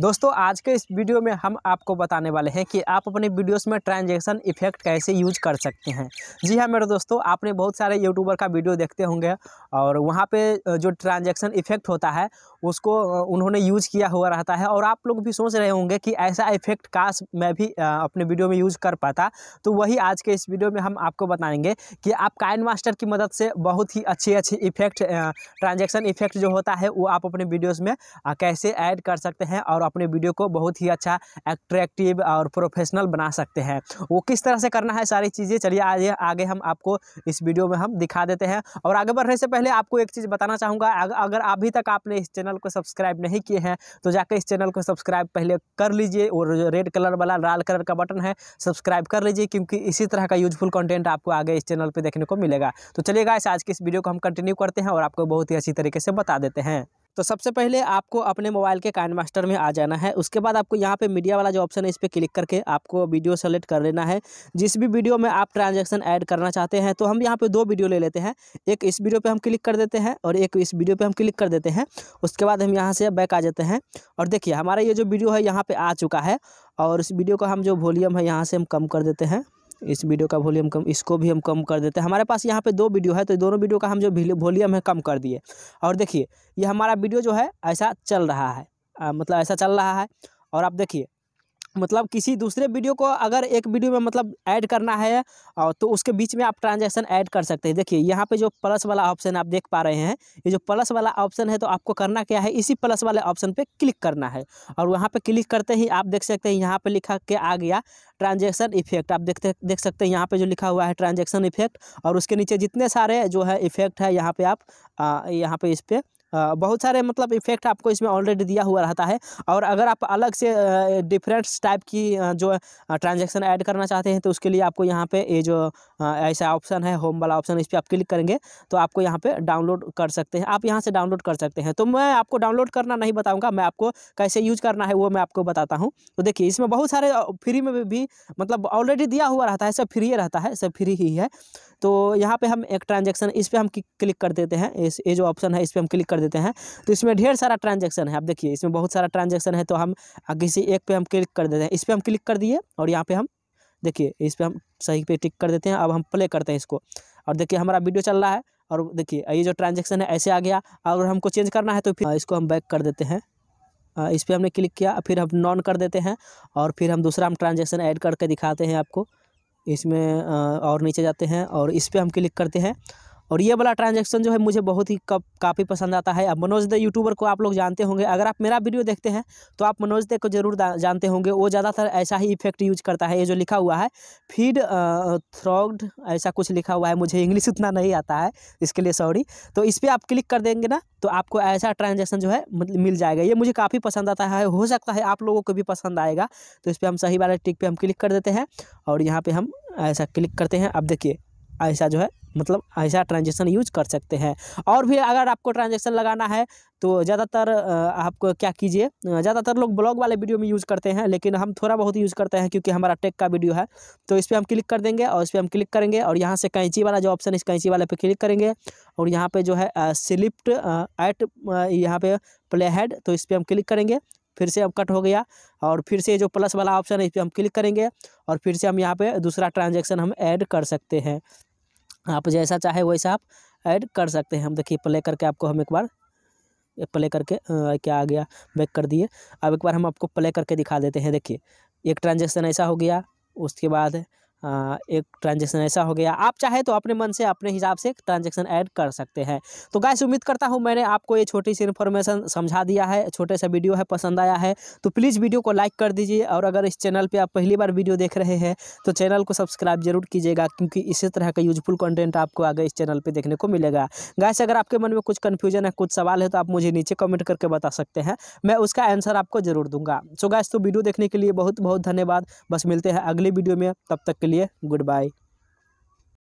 दोस्तों आज के इस वीडियो में हम आपको बताने वाले हैं कि आप अपने वीडियोस में ट्रांजेक्शन इफेक्ट कैसे यूज कर सकते हैं जी हाँ मेरे दोस्तों आपने बहुत सारे यूट्यूबर का वीडियो देखते होंगे और वहाँ पे जो ट्रांजेक्शन इफेक्ट होता है उसको उन्होंने यूज किया हुआ रहता है और आप लोग भी सोच रहे होंगे कि ऐसा इफेक्ट काश मैं भी अपने वीडियो में यूज कर पाता तो वही आज के इस वीडियो में हम आपको बताएंगे कि आप काइन मास्टर की मदद से बहुत ही अच्छे अच्छे इफेक्ट ट्रांजेक्शन इफेक्ट जो होता है वो आप अपने वीडियोज़ में कैसे ऐड कर सकते हैं और और अपने वीडियो को बहुत ही अच्छा एट्रैक्टिव और प्रोफेशनल बना सकते हैं वो किस तरह से करना है सारी चीज़ें चलिए आज आगे हम आपको इस वीडियो में हम दिखा देते हैं और आगे बढ़ने से पहले आपको एक चीज़ बताना चाहूँगा अगर अभी तक आपने इस चैनल को सब्सक्राइब नहीं किए हैं तो जाकर इस चैनल को सब्सक्राइब पहले कर लीजिए और रेड कलर वाला लाल कलर का बटन है सब्सक्राइब कर लीजिए क्योंकि इसी तरह का यूजफुल कंटेंट आपको आगे इस चैनल पर देखने को मिलेगा तो चलिएगा इस आज की इस वीडियो को हम कंटिन्यू करते हैं और आपको बहुत ही अच्छी तरीके से बता देते हैं तो सबसे पहले आपको अपने मोबाइल के काइन मास्टर में आ जाना है उसके बाद आपको यहाँ पे मीडिया वाला जो ऑप्शन है इस पर क्लिक करके आपको वीडियो सेलेक्ट कर लेना है जिस भी वीडियो में आप ट्रांजेक्शन ऐड करना चाहते हैं तो हम यहाँ पर दो वीडियो ले लेते हैं एक इस वीडियो पर हम क्लिक कर देते हैं और एक इस वीडियो पर हम क्लिक कर देते हैं उसके बाद हम यहाँ से बैक आ जाते हैं और देखिए हमारा ये जो वीडियो है यहाँ पर आ चुका है और इस वीडियो का हम जो वॉल्यूम है यहाँ से हम कम कर देते हैं इस वीडियो का वॉल्यूम कम इसको भी हम कम कर देते हैं हमारे पास यहाँ पे दो वीडियो है तो दोनों वीडियो का हम जो वॉल्यूम है कम कर दिए और देखिए ये हमारा वीडियो जो है ऐसा चल रहा है आ, मतलब ऐसा चल रहा है और आप देखिए मतलब किसी दूसरे वीडियो को अगर एक वीडियो में मतलब ऐड करना है तो उसके बीच में आप ट्रांजैक्शन ऐड कर सकते हैं देखिए यहाँ पे जो प्लस वाला ऑप्शन आप देख पा रहे हैं ये जो प्लस वाला ऑप्शन है तो आपको करना क्या है इसी प्लस वाले ऑप्शन पे क्लिक करना है और वहाँ पे क्लिक करते ही आप देख सकते हैं यहाँ पर लिखा के आ गया ट्रांजेक्शन इफेक्ट आप देखते देख सकते हैं यहाँ पर जो लिखा हुआ है ट्रांजेक्शन इफेक्ट और उसके नीचे जितने सारे जो है इफेक्ट है यहाँ पर आप यहाँ पर इस पर बहुत सारे मतलब इफेक्ट आपको इसमें ऑलरेडी दिया हुआ रहता है और अगर आप अलग से डिफरेंट टाइप की जो ट्रांजेक्शन ऐड करना चाहते हैं तो उसके लिए आपको यहाँ पे ये जो ऐसा ऑप्शन है होम वाला ऑप्शन इस पर आप क्लिक करेंगे तो आपको यहाँ पे डाउनलोड कर सकते हैं आप यहाँ से डाउनलोड कर सकते हैं तो मैं आपको डाउनलोड करना नहीं बताऊँगा मैं आपको कैसे यूज करना है वो मैं आपको बताता हूँ तो देखिए इसमें बहुत सारे फ्री में भी मतलब ऑलरेडी दिया हुआ रहता है सब फ्री रहता है सब फ्री ही है तो यहाँ पर हम एक ट्रांजेक्शन इस पर हम क्लिक कर देते हैं इस ये जो ऑप्शन है इस पर हम क्लिक कर देते हैं तो इसमें ढेर सारा ट्रांजेक्शन है आप देखिए इसमें बहुत सारा ट्रांजेक्शन है तो हम किसी एक पे हम क्लिक कर देते हैं इस पर हम क्लिक कर दिए और यहाँ पे हम देखिए इस पर हम सही पे टिक कर देते हैं अब हम प्ले करते हैं इसको और देखिए हमारा वीडियो चल रहा है और देखिए ये जो ट्रांजेक्शन है ऐसे आ गया अगर हमको चेंज करना है तो फिर इसको हम बैक कर देते हैं इस पर हमने क्लिक किया फिर हम नॉन कर देते हैं और फिर हम दूसरा हम ट्रांजेक्शन ऐड करके दिखाते हैं आपको इसमें और नीचे जाते हैं और इस पर हम क्लिक करते हैं और ये वाला ट्रांजेक्शन जो है मुझे बहुत ही कप काफ़ी पसंद आता है अब मनोज दे यूट्यूबर को आप लोग जानते होंगे अगर आप मेरा वीडियो देखते हैं तो आप मनोज दे को जरूर जानते होंगे वो ज़्यादातर ऐसा ही इफेक्ट यूज करता है ये जो लिखा हुआ है फीड थ्रॉग्ड ऐसा कुछ लिखा हुआ है मुझे इंग्लिश उतना नहीं आता है इसके लिए सॉरी तो इस पर आप क्लिक कर देंगे ना तो आपको ऐसा ट्रांजेक्शन जो है मिल जाएगा ये मुझे काफ़ी पसंद आता है हो सकता है आप लोगों को भी पसंद आएगा तो इस पर हम सही वाले टिक पर हम क्लिक कर देते हैं और यहाँ पर हम ऐसा क्लिक करते हैं अब देखिए ऐसा जो है मतलब ऐसा ट्रांजेक्शन यूज कर सकते हैं और भी अगर आपको ट्रांजेक्शन लगाना है तो ज़्यादातर आप क्या कीजिए ज़्यादातर लोग ब्लॉग वाले वीडियो में यूज़ करते हैं लेकिन हम थोड़ा बहुत यूज़ करते हैं क्योंकि हमारा टेक का वीडियो है तो इस पर हम क्लिक कर देंगे और इस पर हम क्लिक करेंगे और यहाँ से कैंची वाला जो ऑप्शन है इस कैंची वाले पर क्लिक करेंगे और यहाँ पर जो है स्लिप्ट एट यहाँ पे प्ले हैड तो इस पर हम क्लिक करेंगे फिर से अब कट हो गया और फिर से जो प्लस वाला ऑप्शन है इस पर हम क्लिक करेंगे और फिर से हम यहाँ पे दूसरा ट्रांजेक्शन हम ऐड कर सकते हैं आप जैसा चाहे वैसा आप ऐड कर सकते हैं हम देखिए प्ले करके आपको हम एक बार प्ले करके आ, क्या आ गया बैक कर दिए अब एक बार हम आपको प्ले करके दिखा देते हैं देखिए एक ट्रांजेक्शन ऐसा हो गया उसके बाद एक ट्रांजेक्शन ऐसा हो गया आप चाहे तो अपने मन से अपने हिसाब से ट्रांजेक्शन ऐड कर सकते हैं तो गाइस उम्मीद करता हूँ मैंने आपको ये छोटी सी इन्फॉर्मेशन समझा दिया है छोटे सा वीडियो है पसंद आया है तो प्लीज़ वीडियो को लाइक कर दीजिए और अगर इस चैनल पर आप पहली बार वीडियो देख रहे हैं तो चैनल को सब्सक्राइब जरूर कीजिएगा क्योंकि इसी तरह का यूजफुल कंटेंट आपको आगे इस चैनल पर देखने को मिलेगा गाइस अगर आपके मन में कुछ कन्फ्यूजन है कुछ सवाल है तो आप मुझे नीचे कमेंट करके बता सकते हैं मैं उसका आंसर आपको जरूर दूंगा सो गाइस तो वीडियो देखने के लिए बहुत बहुत धन्यवाद बस मिलते हैं अगले वीडियो में तब तक के लिए लिए गुड बाय